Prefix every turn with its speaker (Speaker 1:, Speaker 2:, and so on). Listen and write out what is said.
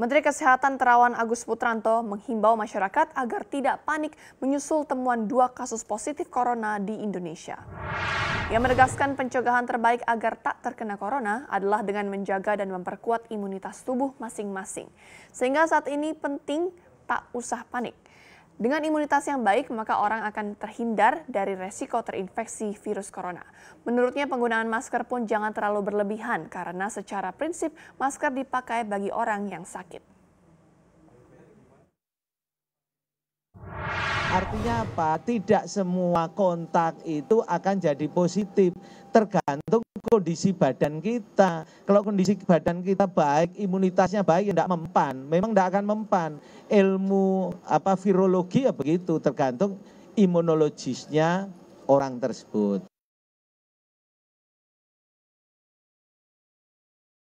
Speaker 1: Menteri Kesehatan Terawan Agus Putranto menghimbau masyarakat agar tidak panik menyusul temuan dua kasus positif corona di Indonesia. Ia menegaskan pencegahan terbaik agar tak terkena corona adalah dengan menjaga dan memperkuat imunitas tubuh masing-masing. Sehingga saat ini penting tak usah panik. Dengan imunitas yang baik, maka orang akan terhindar dari resiko terinfeksi virus corona. Menurutnya penggunaan masker pun jangan terlalu berlebihan karena secara prinsip masker dipakai bagi orang yang sakit.
Speaker 2: Artinya apa? Tidak semua kontak itu akan jadi positif, tergantung kondisi badan kita. Kalau kondisi badan kita baik, imunitasnya baik, tidak ya mempan. Memang tidak akan mempan. Ilmu apa virologi ya begitu, tergantung imunologisnya orang tersebut.